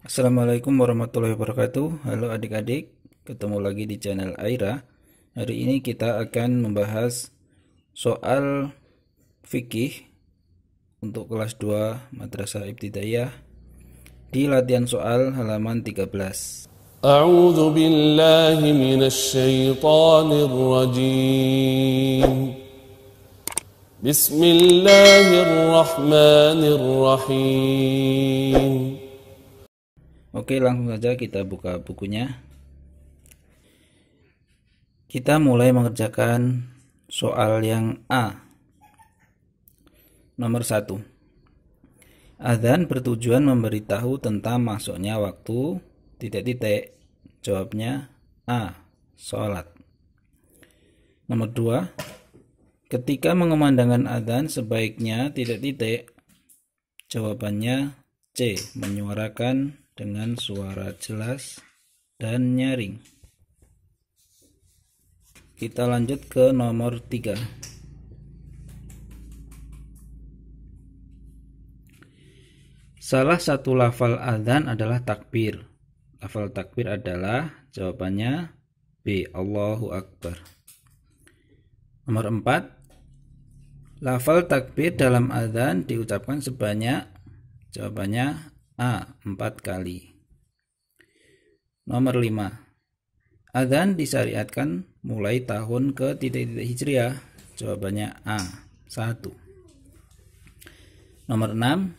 Assalamualaikum warahmatullahi wabarakatuh Halo adik-adik Ketemu lagi di channel Aira Hari ini kita akan membahas Soal Fikih Untuk kelas 2 Madrasah Ibtidayah Di latihan soal halaman 13 A'udhu billahi minasyaitanir rajim Bismillahirrahmanirrahim Oke, langsung saja kita buka bukunya. Kita mulai mengerjakan soal yang A. Nomor 1. Adan bertujuan memberitahu tentang masuknya waktu titik-titik. Jawabnya A. Salat. Nomor 2. Ketika mengemandangkan adzan sebaiknya titik-titik. Jawabannya C. Menyuarakan dengan suara jelas dan nyaring. Kita lanjut ke nomor 3. Salah satu lafal adhan adalah takbir. Lafal takbir adalah jawabannya B. Allahu Akbar. Nomor 4. Lafal takbir dalam adhan diucapkan sebanyak jawabannya A. 4 kali Nomor 5 Adhan disyariatkan mulai tahun ke titik-titik hijriah Jawabannya A. 1 Nomor 6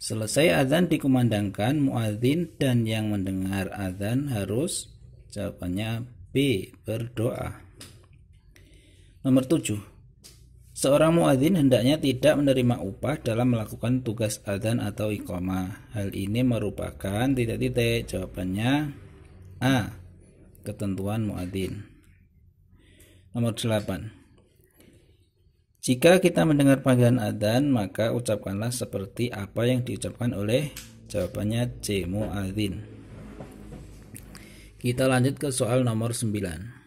Selesai adhan dikumandangkan muadzin dan yang mendengar adhan harus jawabannya B. Berdoa Nomor 7 Seorang muadzin hendaknya tidak menerima upah dalam melakukan tugas adzan atau iqamah. Hal ini merupakan tidak titik jawabannya A. Ketentuan muadzin. Nomor 8. Jika kita mendengar panggilan adzan, maka ucapkanlah seperti apa yang diucapkan oleh jawabannya C. Muadzin. Kita lanjut ke soal nomor 9.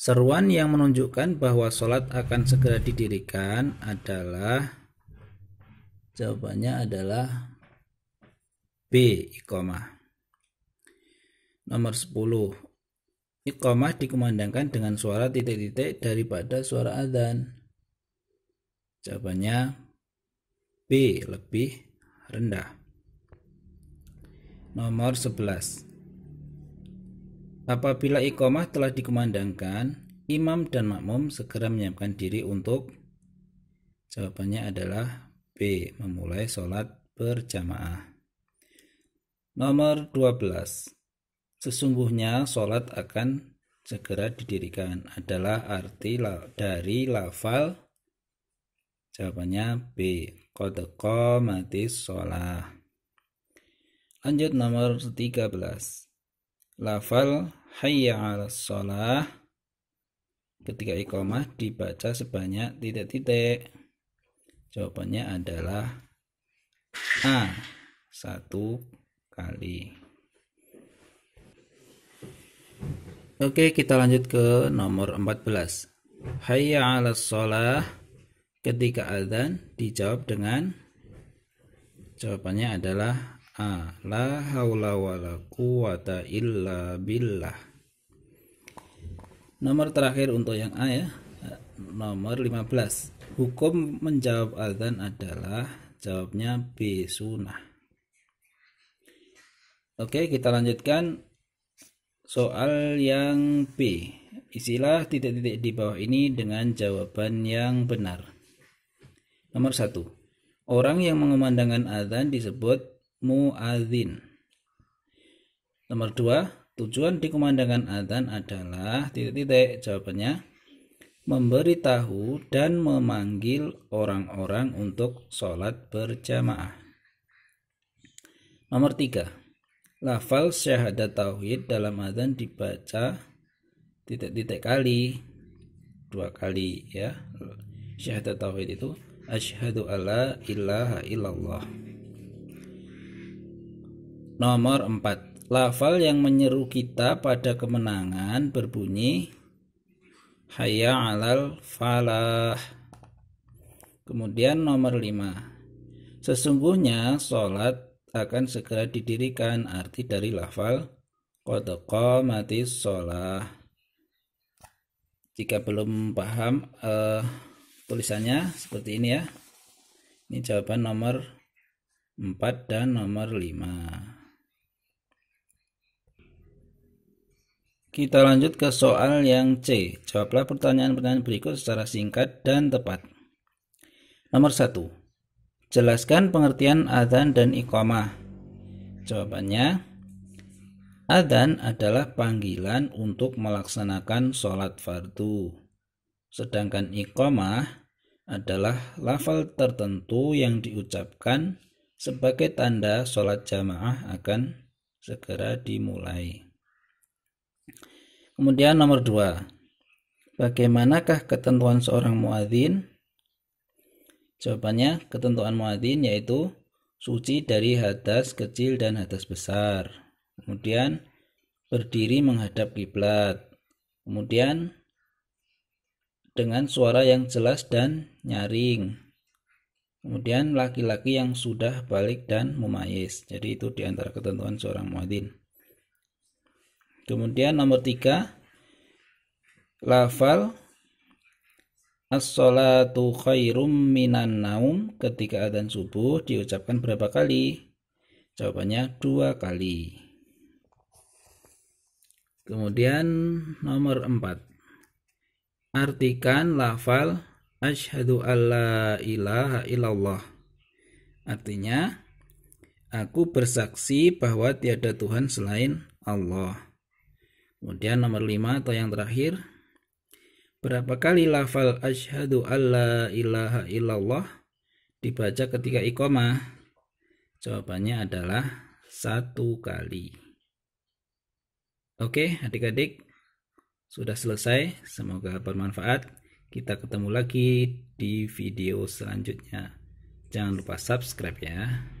Seruan yang menunjukkan bahwa sholat akan segera didirikan adalah jawabannya adalah B. Iqamah. Nomor 10. Iqamah dikumandangkan dengan suara titik-titik daripada suara adzan. Jawabannya B. Lebih rendah. Nomor 11. Apabila ikomah telah dikumandangkan, imam dan makmum segera menyiapkan diri untuk jawabannya adalah B. Memulai sholat berjamaah. Nomor 12. Sesungguhnya sholat akan segera didirikan adalah arti dari lafal Jawabannya B. Kodeko mati sholat. Lanjut nomor 13 lafal hayya ala sholah ketika ikomah dibaca sebanyak titik-titik jawabannya adalah A satu kali Oke kita lanjut ke nomor 14 Hayya ala sholah ketika adzan dijawab dengan jawabannya adalah la haula wala quwata illa billah nomor terakhir untuk yang A ya nomor 15 hukum menjawab azan adalah jawabnya B sunnah oke kita lanjutkan soal yang B isilah titik-titik di bawah ini dengan jawaban yang benar nomor satu Orang yang mengumandangkan azan disebut muadzin. Nomor dua, tujuan dikumandangkan adzan adalah titik-titik jawabannya memberitahu dan memanggil orang-orang untuk sholat berjamaah. Nomor tiga, lafal syahadat tauhid dalam adzan dibaca titik-titik kali dua kali ya syahadat tauhid itu asyhadu alla ilaha illallah Nomor 4. Lafal yang menyeru kita pada kemenangan berbunyi Hayya 'alal falah. Kemudian nomor 5. Sesungguhnya sholat akan segera didirikan arti dari lafal qad mati sholat Jika belum paham eh, tulisannya seperti ini ya. Ini jawaban nomor 4 dan nomor 5. Kita lanjut ke soal yang C. Jawablah pertanyaan-pertanyaan berikut secara singkat dan tepat. Nomor 1. Jelaskan pengertian adzan dan iqamah. Jawabannya Adzan adalah panggilan untuk melaksanakan sholat fardu. Sedangkan iqamah adalah lafal tertentu yang diucapkan sebagai tanda sholat jamaah akan segera dimulai. Kemudian nomor dua, bagaimanakah ketentuan seorang muadzin? Jawabannya, ketentuan muadzin yaitu suci dari hadas kecil dan hadas besar. Kemudian berdiri menghadap kiblat. Kemudian dengan suara yang jelas dan nyaring. Kemudian laki-laki yang sudah balik dan mumayis. Jadi itu diantara ketentuan seorang muadzin. Kemudian nomor tiga, lafal As-salatu khairum minan naum ketika adzan subuh diucapkan berapa kali? Jawabannya dua kali. Kemudian nomor empat. Artikan lafal Ashadu alla ilaha illallah Artinya Aku bersaksi bahwa tiada Tuhan selain Allah Kemudian nomor lima atau yang terakhir. Berapa kali lafal ashadu alla ilaha illallah dibaca ketika iqamah? Jawabannya adalah satu kali. Oke, adik-adik sudah selesai. Semoga bermanfaat. Kita ketemu lagi di video selanjutnya. Jangan lupa subscribe ya.